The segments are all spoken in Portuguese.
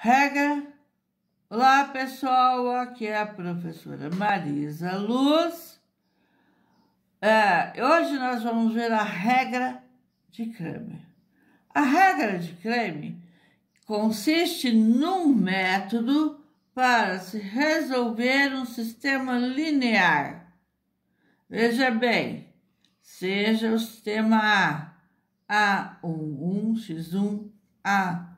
Regra. Olá, pessoal. Aqui é a professora Marisa Luz. É, hoje nós vamos ver a regra de creme. A regra de creme consiste num método para se resolver um sistema linear. Veja bem, seja o sistema A, A11, X1, A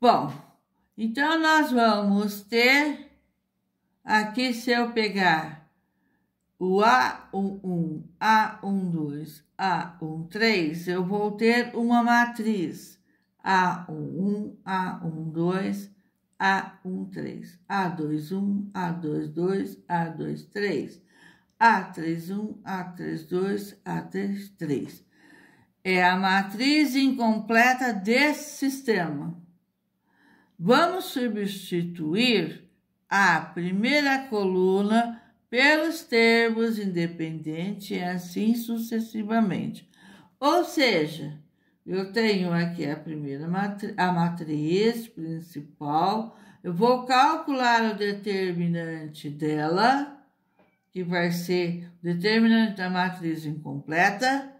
Bom, então nós vamos ter aqui se eu pegar o A11, A12, A13, eu vou ter uma matriz A11, A12, A13, A21, A22, A23, A31, A32, A33. É a matriz incompleta desse sistema. Vamos substituir a primeira coluna pelos termos independente e assim sucessivamente. Ou seja, eu tenho aqui a primeira matriz, a matriz principal, eu vou calcular o determinante dela, que vai ser o determinante da matriz incompleta,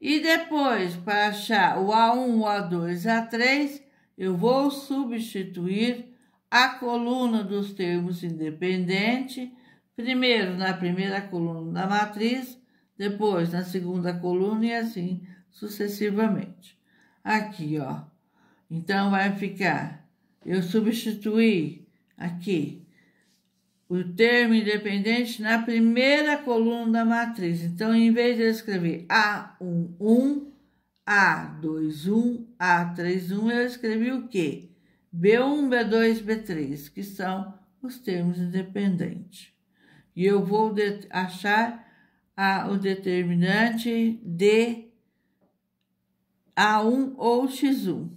e depois, para achar o A1, o A2, A3, eu vou substituir a coluna dos termos independente, primeiro na primeira coluna da matriz, depois na segunda coluna e assim sucessivamente. Aqui, ó. Então, vai ficar, eu substituí aqui o termo independente na primeira coluna da matriz. Então, em vez de eu escrever A11, a21, A31, eu escrevi o quê? B1, B2, B3, que são os termos independentes. E eu vou achar a, o determinante de A1 ou X1.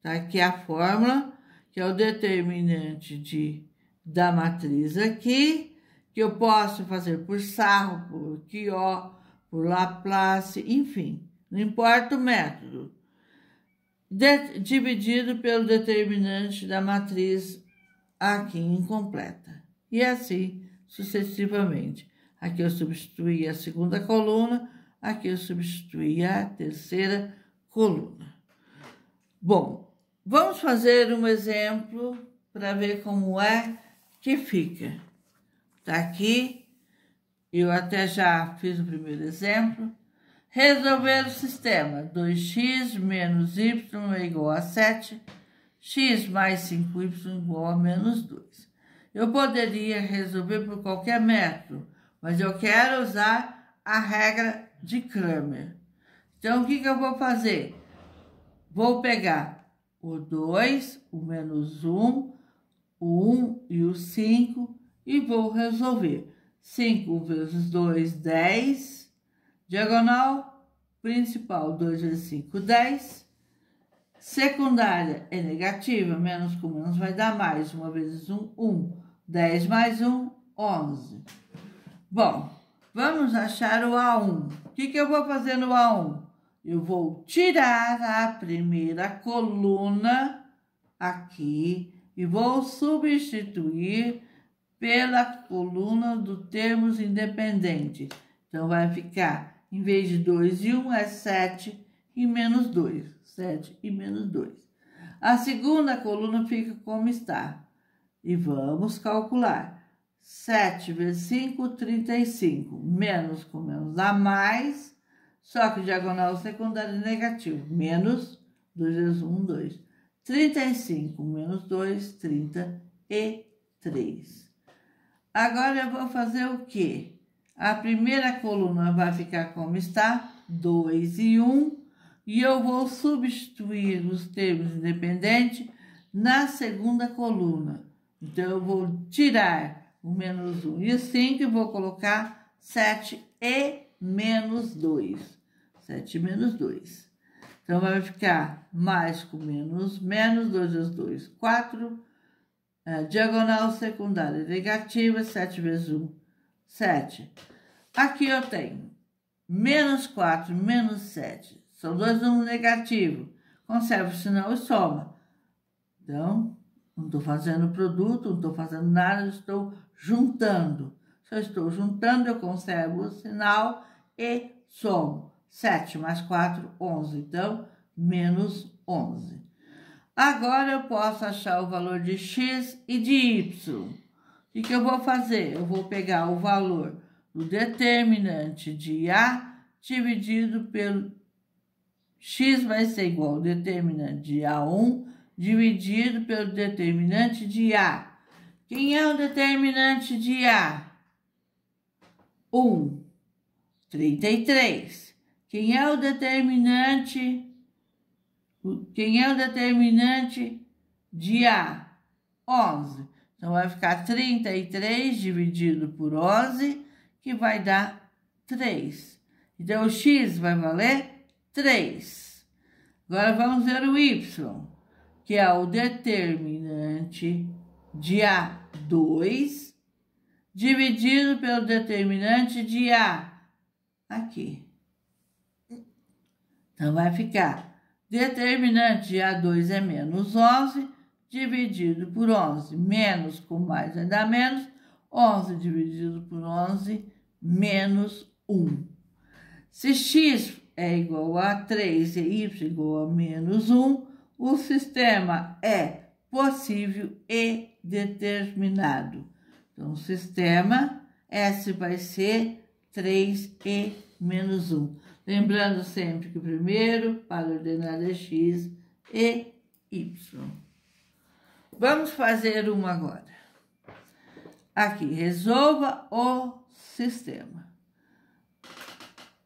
Tá? Aqui é a fórmula, que é o determinante de, da matriz aqui, que eu posso fazer por sarro, por Quió, por Laplace, enfim não importa o método, de, dividido pelo determinante da matriz aqui incompleta. E assim sucessivamente. Aqui eu substituí a segunda coluna, aqui eu substituí a terceira coluna. Bom, vamos fazer um exemplo para ver como é que fica. Tá aqui, eu até já fiz o primeiro exemplo. Resolver o sistema 2x menos y é igual a 7, x mais 5y igual a menos 2. Eu poderia resolver por qualquer método, mas eu quero usar a regra de Kramer. Então, o que, que eu vou fazer? Vou pegar o 2, o menos 1, o 1 e o 5 e vou resolver. 5 vezes 2, 10. Diagonal principal, 2 vezes 5, 10. Secundária é negativa, menos com menos vai dar mais. 1 vezes 1, 1. 10 mais 1, 11. Bom, vamos achar o A1. O que, que eu vou fazer no A1? Eu vou tirar a primeira coluna aqui e vou substituir pela coluna do termos independente. Então, vai ficar em vez de 2 e 1 um, é 7 e menos 2, 7 e menos 2. A segunda coluna fica como está. E vamos calcular. 7 vezes 5, 35. Menos com menos dá mais, só que diagonal secundário é negativo. Menos 2 vezes 1, 2. 35 menos 2, 33. Agora eu vou fazer o quê? A primeira coluna vai ficar como está, 2 e 1, um, e eu vou substituir os termos independentes na segunda coluna. Então, eu vou tirar o menos 1 um e o 5 e vou colocar 7 e menos 2. 7 menos 2. Então, vai ficar mais com menos, menos 2 vezes 2, 4. É, diagonal secundária negativa, 7 vezes 1, 7. Aqui eu tenho menos 4, menos 7. São dois números negativos. Conserva o sinal e soma. Então, não estou fazendo produto, não estou fazendo nada, estou juntando. Se eu estou juntando, eu conservo o sinal e somo. 7 mais 4, 11. Então, menos 11. Agora eu posso achar o valor de x e de y. O que, que eu vou fazer? Eu vou pegar o valor o determinante de A dividido pelo x vai ser igual ao determinante de A1 dividido pelo determinante de A. Quem é o determinante de A? 1, 33. Quem é o determinante quem é o determinante de A? 11. Então, vai ficar 33 dividido por 11 que vai dar 3. Então, o x vai valer 3. Agora, vamos ver o y, que é o determinante de A2 dividido pelo determinante de A aqui. Então, vai ficar determinante de A2 é menos 11, dividido por 11. Menos com mais vai é dar menos, 11 dividido por 11 menos 1. Se x é igual a 3 e y é igual a menos 1, o sistema é possível e determinado. Então, o sistema S vai ser 3e menos 1. Lembrando sempre que o primeiro, para ordenar é x e y. Vamos fazer uma agora. Aqui, resolva o sistema.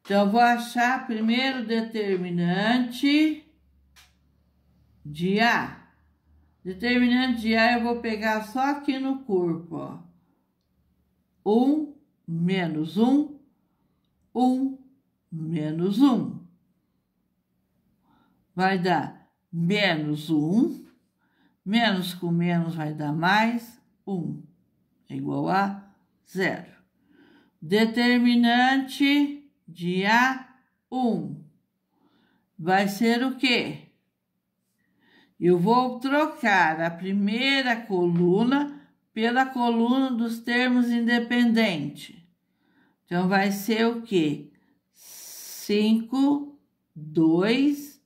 Então, eu vou achar primeiro determinante de A. Determinante de A eu vou pegar só aqui no corpo, ó. 1 menos 1, 1 menos 1. Vai dar menos 1, menos com menos vai dar mais 1 é igual a zero. Determinante de A1 vai ser o quê? Eu vou trocar a primeira coluna pela coluna dos termos independente. Então, vai ser o quê? 5, 2,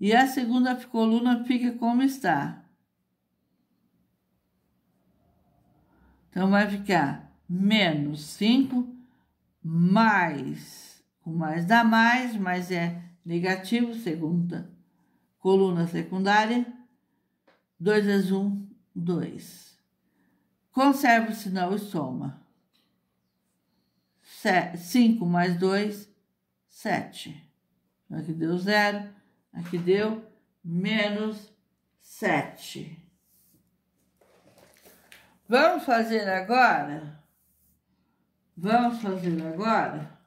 e a segunda coluna fica como está. Então, vai ficar menos 5 mais, o mais dá mais, mas é negativo, segunda coluna secundária, 2 vezes 1, 2. Conserva o sinal e soma. 5 mais 2, 7. Aqui deu zero, aqui deu menos 7. Vamos fazer agora? Vamos fazer agora?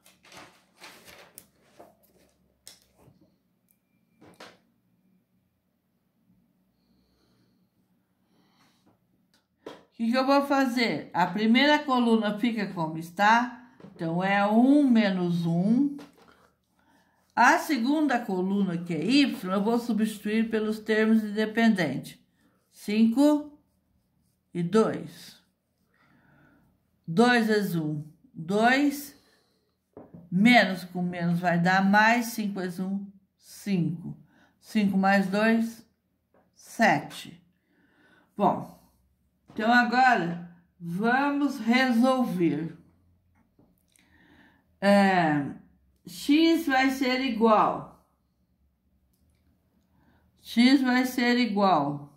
O que, que eu vou fazer? A primeira coluna fica como está, então é 1 menos 1. A segunda coluna, que é y, eu vou substituir pelos termos independentes. 5 e 2. 2 vezes 1, 2. Menos com menos vai dar mais. 5 vezes 1, 5. 5 mais 2, 7. Bom, então agora vamos resolver. É, x vai ser igual. X vai ser igual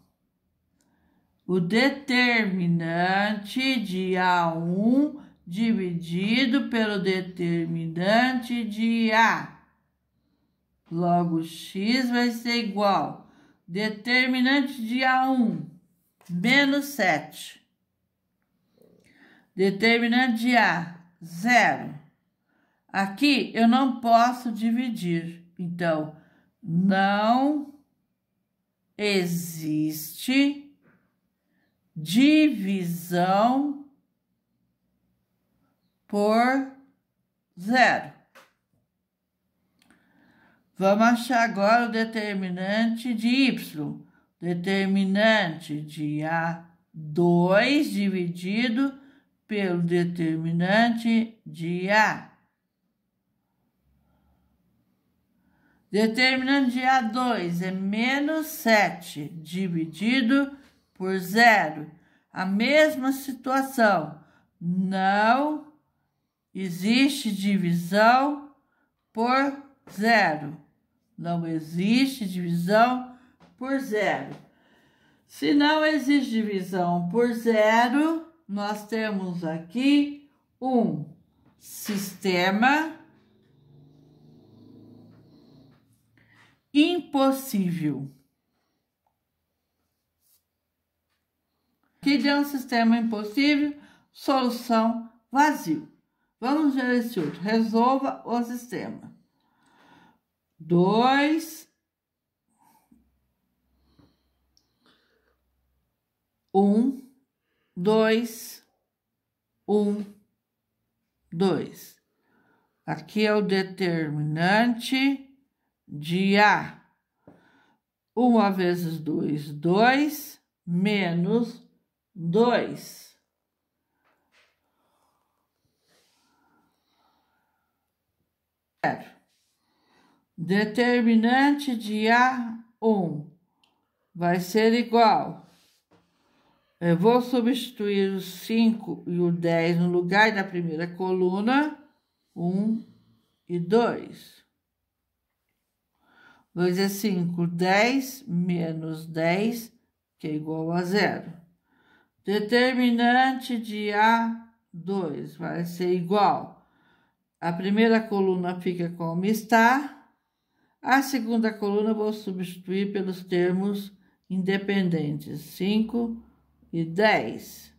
o determinante de A1 dividido pelo determinante de A. Logo, x vai ser igual determinante de A1 menos 7. Determinante de A, zero. Aqui eu não posso dividir, então não existe divisão por zero. Vamos achar agora o determinante de Y. Determinante de A2 dividido pelo determinante de A. Determinante de A2 é menos 7 dividido por zero, a mesma situação. Não existe divisão por zero. Não existe divisão por zero. Se não existe divisão por zero, nós temos aqui um sistema impossível. que de um sistema impossível, solução vazio. Vamos ver esse outro. Resolva o sistema. 2, 1, 2, 1, 2. Aqui é o determinante de A. 1 vezes 2, 2, menos dois, zero. Determinante de a um vai ser igual. Eu vou substituir o 5 e o 10 no lugar da primeira coluna. 1 um e 2. 2 é 5, 10 menos 10, que é igual a zero. Determinante de A2 vai ser igual. A primeira coluna fica como está. A segunda coluna vou substituir pelos termos independentes 5 e 10.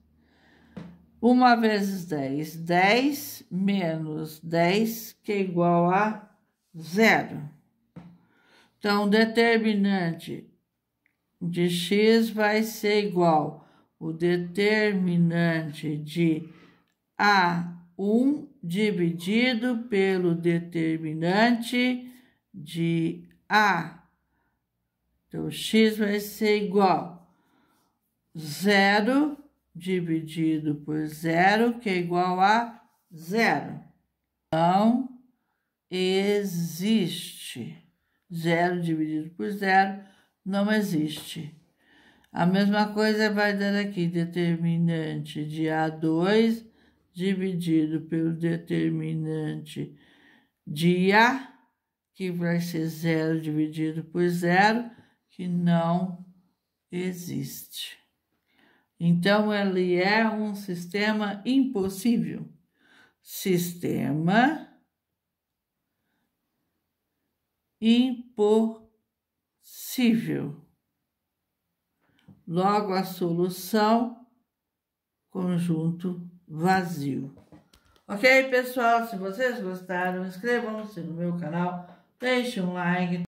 1 vezes 10, 10 menos 10, que é igual a zero. Então, determinante de x vai ser igual o determinante de A1 dividido pelo determinante de A. Então, x vai ser igual zero dividido por zero, que é igual a zero. Não existe. Zero dividido por zero não existe. A mesma coisa vai dar aqui, determinante de A2 dividido pelo determinante de A, que vai ser zero dividido por zero, que não existe. Então, ele é um sistema impossível. Sistema impossível. Logo, a solução, conjunto vazio. Ok, pessoal? Se vocês gostaram, inscrevam-se no meu canal, deixem um like.